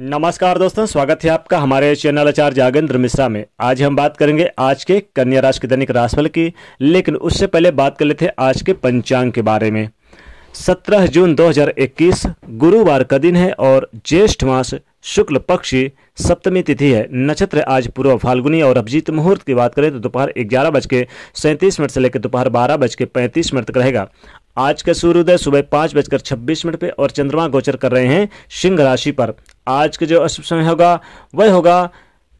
नमस्कार दोस्तों स्वागत है आपका हमारे चैनल आचार्य जागेंद्र मिश्रा में आज हम बात करेंगे आज के कन्या राशि के दैनिक राशिफल की लेकिन उससे पहले बात कर लेते हैं आज के पंचांग के बारे में 17 जून 2021 गुरुवार का दिन है और ज्येष्ठ मास शुक्ल पक्षी सप्तमी तिथि है नक्षत्र आज पूर्व फाल्गुनी और अभिजीत मुहूर्त की बात करें तो दोपहर ग्यारह बज के सैंतीस मिनट से लेकर दोपहर बारह बज के पैंतीस मिनट तक रहेगा आज का सूर्योदय सुबह पांच बजकर छब्बीस मिनट पर और चंद्रमा गोचर कर रहे हैं सिंह राशि पर आज का जो अशुभ समय होगा वह होगा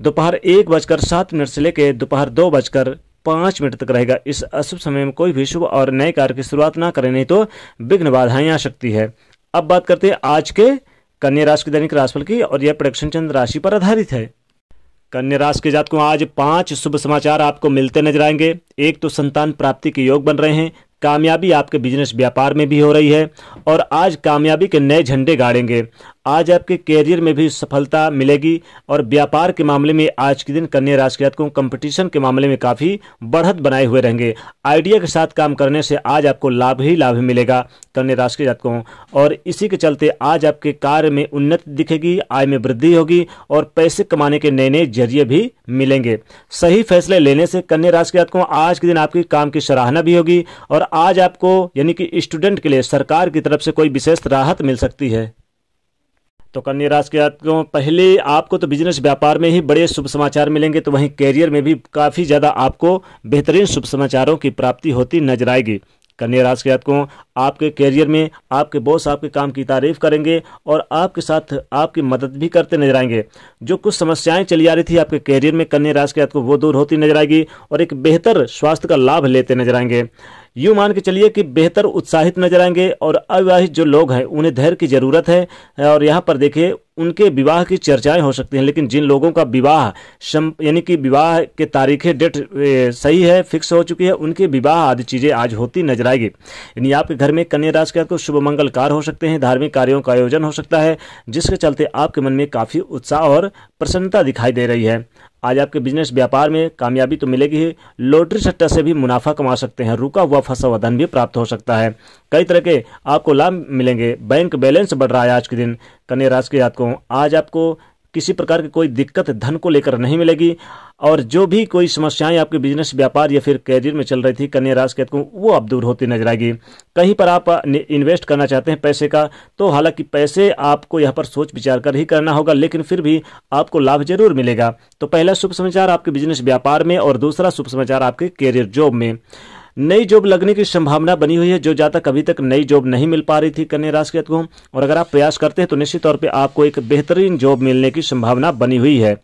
दोपहर एक बजकर सात मिनट से लेकर दोपहर दो बजकर पांच मिनट तक रहेगा इस अशुभ समय में कोई भी शुभ और नए कार्य की शुरुआत ना करें नहीं तो विघ्न बाधाएं आ सकती है अब बात करते हैं आज के कन्या राशि के दैनिक राशिफल की और यह प्रेक्षण चंद्र राशि पर आधारित है कन्या राशि के जातकों आज पांच शुभ समाचार आपको मिलते नजर आएंगे एक तो संतान प्राप्ति के योग बन रहे हैं कामयाबी आपके बिजनेस व्यापार में भी हो रही है और आज कामयाबी के नए झंडे गाड़ेंगे आज आपके कैरियर में भी सफलता मिलेगी और व्यापार के मामले में आज के दिन कन्या राशि के जातकों कंपटीशन के मामले में काफ़ी बढ़त बनाए हुए रहेंगे आइडिया के साथ काम करने से आज आपको लाभ ही लाभ मिलेगा कन्या राशि के जातकों और इसी के चलते आज आपके कार्य में उन्नति दिखेगी आय में वृद्धि होगी और पैसे कमाने के नए नए जरिए भी मिलेंगे सही फैसले लेने से कन्या राशि के जातकों आज के दिन आपके काम की सराहना भी होगी और आज आपको यानी कि स्टूडेंट के लिए सरकार की तरफ से कोई विशेष राहत मिल सकती है तो कन्या राशि के जातकों पहले आपको तो बिजनेस व्यापार में ही बड़े शुभ समाचार मिलेंगे तो वहीं कैरियर में भी काफ़ी ज़्यादा आपको बेहतरीन शुभ समाचारों की प्राप्ति होती नजर आएगी कन्या राशि के जातकों आपके कैरियर में आपके बॉस आपके काम की तारीफ करेंगे और आपके साथ आपकी मदद भी करते नजर आएंगे जो कुछ समस्याएं चली आ रही थी आपके कैरियर में कन्या राशि के आपको वो दूर होती नजर आएगी और एक बेहतर स्वास्थ्य का लाभ लेते नजर आएंगे यूं मान के चलिए कि बेहतर उत्साहित नजर आएंगे और अविवाहित जो लोग हैं उन्हें धैर्य की ज़रूरत है और यहाँ पर देखिए उनके विवाह की चर्चाएं हो सकती हैं लेकिन जिन लोगों का विवाह यानी कि विवाह के तारीखें डेट सही है फिक्स हो चुकी है उनके विवाह आदि चीज़ें आज होती नजर आएगी यानी आपके घर में कन्या राशि का आपको शुभ मंगलकार हो सकते हैं धार्मिक कार्यों का आयोजन हो सकता है जिसके चलते आपके मन में काफ़ी उत्साह और प्रसन्नता दिखाई दे रही है आज आपके बिजनेस व्यापार में कामयाबी तो मिलेगी ही लॉटरी सट्टा से भी मुनाफा कमा सकते हैं रुका हुआ फंसा हुआ धन भी प्राप्त हो सकता है कई तरह के आपको लाभ मिलेंगे बैंक बैलेंस बढ़ रहा है आज के दिन कन्या राशि के जातकों आज आपको किसी प्रकार की कोई दिक्कत धन को लेकर नहीं मिलेगी और जो भी कोई समस्याएं आपके बिजनेस व्यापार या फिर कैरियर में चल रही थी कन्या राशि के वो अब दूर होती नजर आएगी कहीं पर आप इन्वेस्ट करना चाहते हैं पैसे का तो हालांकि पैसे आपको यहाँ पर सोच विचार कर ही करना होगा लेकिन फिर भी आपको लाभ जरूर मिलेगा तो पहला शुभ समाचार आपके बिजनेस व्यापार में और दूसरा शुभ समाचार आपके कैरियर जॉब में नई जॉब लगने की संभावना बनी हुई है जो जातक अभी तक नई जॉब नहीं मिल पा रही थी कन्या राशि के को और अगर आप प्रयास करते हैं तो निश्चित तौर पर आपको एक बेहतरीन जॉब मिलने की संभावना बनी हुई है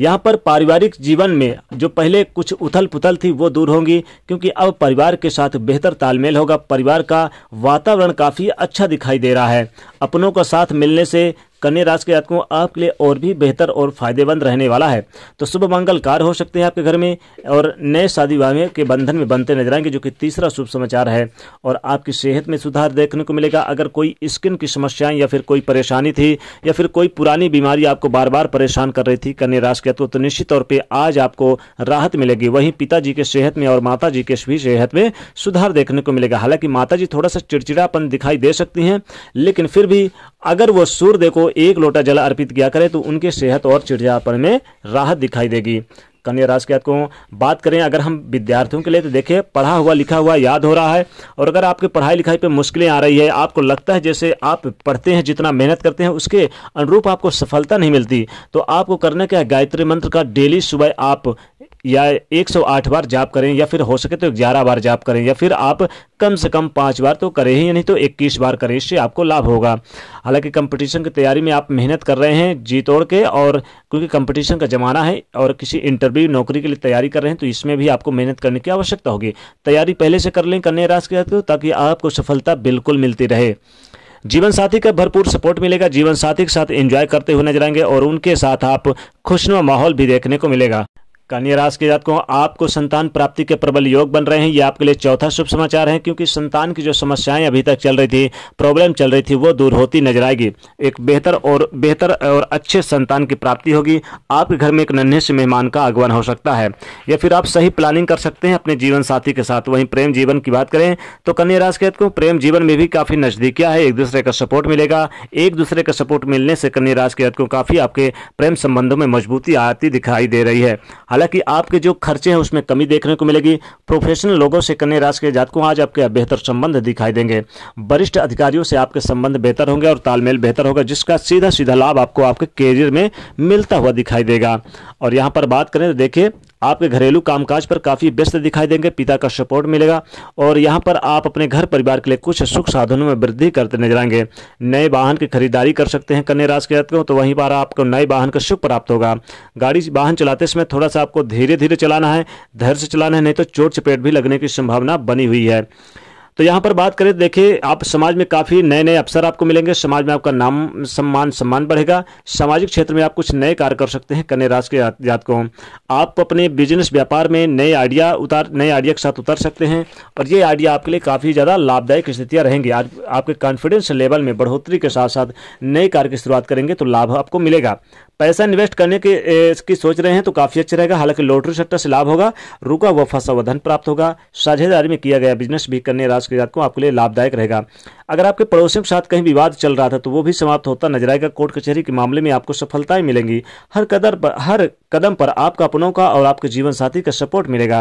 यहाँ पर पारिवारिक जीवन में जो पहले कुछ उथल पुथल थी वो दूर होंगी क्योंकि अब परिवार के साथ बेहतर तालमेल होगा परिवार का वातावरण काफ़ी अच्छा दिखाई दे रहा है अपनों का साथ मिलने से कन्या राशि के जातकों आपके लिए और भी बेहतर और फायदेमंद रहने वाला है तो शुभ मंगल कार्य हो सकते हैं आपके घर में और नए शादी विवाह के बंधन में बनते नजर आएंगे जो कि तीसरा शुभ समाचार है और आपकी सेहत में सुधार देखने को मिलेगा अगर कोई स्किन की समस्याएं या फिर कोई परेशानी थी या फिर कोई पुरानी बीमारी आपको बार बार परेशान कर रही थी कन्या राशि के जातकों तो निश्चित तौर पर आज आपको राहत मिलेगी वहीं पिताजी के सेहत में और माता जी के भी सेहत में सुधार देखने को मिलेगा हालांकि माता जी थोड़ा सा चिड़चिड़ापन दिखाई दे सकती हैं लेकिन फिर भी अगर वो सूर्य को एक लोटा जल अर्पित किया करे तो उनके सेहत और चिड़ियापन में राहत दिखाई देगी कन्या राशि के आपको बात करें अगर हम विद्यार्थियों के लिए तो देखिए पढ़ा हुआ लिखा हुआ याद हो रहा है और अगर आपके पढ़ाई लिखाई पे मुश्किलें आ रही है आपको लगता है जैसे आप पढ़ते हैं जितना मेहनत करते हैं उसके अनुरूप आपको सफलता नहीं मिलती तो आपको करना क्या गायत्री मंत्र का डेली सुबह आप या 108 बार जाप करें या फिर हो सके तो 11 बार जाप करें या फिर आप कम से कम पाँच बार तो करें ही नहीं तो 21 बार करें इससे आपको लाभ होगा हालांकि कंपटीशन की तैयारी में आप मेहनत कर रहे हैं जी तोड़ के और क्योंकि कंपटीशन का ज़माना है और किसी इंटरव्यू नौकरी के लिए तैयारी कर रहे हैं तो इसमें भी आपको मेहनत करने की आवश्यकता होगी तैयारी पहले से कर लें कन्या राशि के ताकि आपको सफलता बिल्कुल मिलती रहे जीवन साथी का भरपूर सपोर्ट मिलेगा जीवन साथी के साथ एंजॉय करते हुए नजर आएंगे और उनके साथ आप खुशनुमा माहौल भी देखने को मिलेगा कन्या राशि के जातकों आपको संतान प्राप्ति के प्रबल योग बन रहे हैं ये आपके लिए चौथा शुभ समाचार है क्योंकि संतान की जो समस्याएं अभी तक चल रही थी प्रॉब्लम चल रही थी वो दूर होती नजर आएगी एक बेहतर और बेहतर और अच्छे संतान की प्राप्ति होगी आपके घर में एक नन्हे से मेहमान का आगमन हो सकता है या फिर आप सही प्लानिंग कर सकते हैं अपने जीवन साथी के साथ वहीं प्रेम जीवन की बात करें तो कन्या राशि के जातकों प्रेम जीवन में भी काफ़ी नजदीकियाँ है एक दूसरे का सपोर्ट मिलेगा एक दूसरे का सपोर्ट मिलने से कन्या राशि के जातकों काफ़ी आपके प्रेम संबंधों में मजबूती आती दिखाई दे रही है हालांकि आपके जो खर्चे हैं उसमें कमी देखने को मिलेगी प्रोफेशनल लोगों से कन्या राशि के जातकों आज आपके बेहतर संबंध दिखाई देंगे वरिष्ठ अधिकारियों से आपके संबंध बेहतर होंगे और तालमेल बेहतर होगा जिसका सीधा सीधा लाभ आपको आपके करियर में मिलता हुआ दिखाई देगा और यहाँ पर बात करें तो देखिए आपके घरेलू कामकाज पर काफ़ी व्यस्त दिखाई देंगे पिता का सपोर्ट मिलेगा और यहाँ पर आप अपने घर परिवार के लिए कुछ सुख साधनों में वृद्धि करते नजर आएंगे नए वाहन की खरीदारी कर सकते हैं कन्या राशि के जातकों तो वहीं पर आपको नए वाहन का सुख प्राप्त होगा गाड़ी वाहन चलाते समय थोड़ा सा आपको धीरे धीरे चलाना है धैर्य से चलाना है नहीं तो चोट चपेट भी लगने की संभावना बनी हुई है तो यहाँ पर बात करें देखिए आप समाज में काफ़ी नए नए अवसर आपको मिलेंगे समाज में आपका नाम सम्मान सम्मान बढ़ेगा सामाजिक क्षेत्र में आप कुछ नए कार्य कर सकते हैं कन्या राशि के जातकों आप अपने बिजनेस व्यापार में नए आइडिया उतार नए आइडिया के साथ उतर सकते हैं और ये आइडिया आपके लिए काफ़ी ज़्यादा लाभदायक स्थितियाँ रहेंगी आज आपके कॉन्फिडेंस लेवल में बढ़ोतरी के साथ साथ नए कार्य की शुरुआत करेंगे तो लाभ आपको मिलेगा पैसा इन्वेस्ट करने के इसकी सोच रहे हैं तो काफ़ी अच्छा रहेगा हालांकि लॉटरी सेक्टर से लाभ होगा रुका व फंसा हुआ धन प्राप्त होगा साझेदारी में किया गया बिजनेस भी करने राज के को आपके लिए लाभदायक रहेगा अगर आपके पड़ोसियों के साथ कहीं विवाद चल रहा था तो वो भी समाप्त होता नजर आएगा कोर्ट कचहरी के मामले में आपको सफलताएं मिलेंगी हर कदर पर हर कदम पर आपका अपनों का और आपके जीवन साथी का सपोर्ट मिलेगा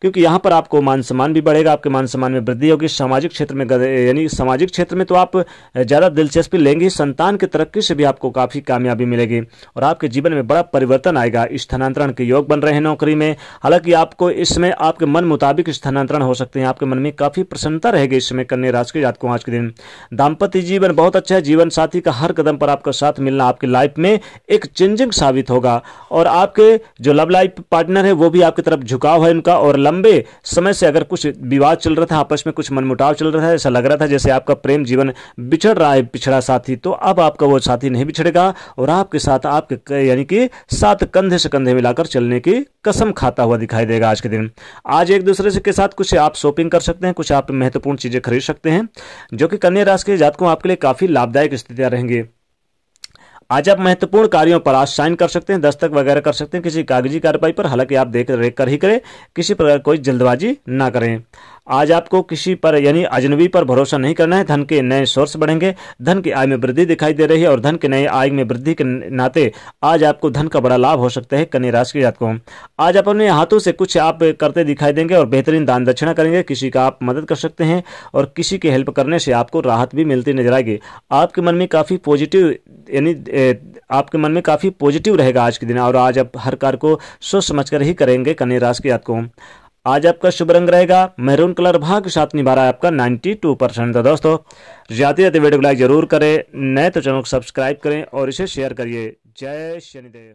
क्योंकि यहाँ पर आपको मान सम्मान भी बढ़ेगा आपके मान सम्मान में वृद्धि होगी सामाजिक क्षेत्र में यानी सामाजिक क्षेत्र में तो आप ज़्यादा दिलचस्पी लेंगे संतान की तरक्की से भी आपको काफ़ी कामयाबी मिलेगी और आपके जीवन में बड़ा परिवर्तन आएगा स्थानांतरण के योग बन रहे हैं नौकरी में हालांकि आपको इस समय आपके मन मुताबिक स्थानांतरण हो सकते हैं आपके मन में काफी प्रसन्नता रहेगी इस समय कन्या राशि के जातकों आज के दिन दाम्पत्य जीवन बहुत अच्छा है जीवन साथी का हर कदम पर आपका साथ मिलना आपकी लाइफ में एक चेंजिंग साबित होगा और आपके जो लव लाइफ पार्टनर है वो भी आपकी तरफ झुकाव है उनका और लंबे समय से अगर कुछ विवाद चल रहा था आपस में कुछ मनमुटाव चल रहा था ऐसा लग रहा था जैसे आपका प्रेम जीवन बिछड़ रहा है पिछड़ा साथी तो अब आपका वो साथी नहीं बिछड़ेगा और आपके साथ आप आप यानी कि सात कंधे से कंधे मिलाकर चलने की कसम खाता हुआ दिखाई देगा आज के दिन आज एक दूसरे से के साथ कुछ आप शॉपिंग कर सकते हैं कुछ आप महत्वपूर्ण चीजें खरीद सकते हैं जो कि कन्या राशि के जातकों आपके लिए काफी लाभदायक स्थितियां रहेंगी आज आप महत्वपूर्ण कार्यों पर आज साइन कर सकते हैं दस्तक वगैरह कर सकते हैं किसी कागजी कार्रवाई पर हालांकि आप देख रेख कर ही करें किसी प्रकार कोई जल्दबाजी ना करें आज आपको किसी पर यानी अजनबी पर भरोसा नहीं करना है धन के नए सोर्स बढ़ेंगे धन की आय में वृद्धि दिखाई दे रही है और धन के नए आय में वृद्धि के नाते आज आपको धन का बड़ा लाभ हो सकता है कन्या राशि के जातकों आज आप अपने हाथों से कुछ आप करते दिखाई देंगे और बेहतरीन दान दक्षिणा करेंगे किसी का आप मदद कर सकते हैं और किसी की हेल्प करने से आपको राहत भी मिलती नजर आएगी आपके मन में काफ़ी पॉजिटिव यानी आपके मन में काफ़ी पॉजिटिव रहेगा आज के दिन और आज आप हर कार्य को सोच समझ कर ही करेंगे कन्या राशि के जातकों आज आपका शुभ रंग रहेगा मेहरून कलर भाग साथ निभा रहा है आपका 92 परसेंट था तो दोस्तों जाते जाते वीडियो को लाइक जरूर करें नए तो चैनल को सब्सक्राइब करें और इसे शेयर करिए जय शनिदेव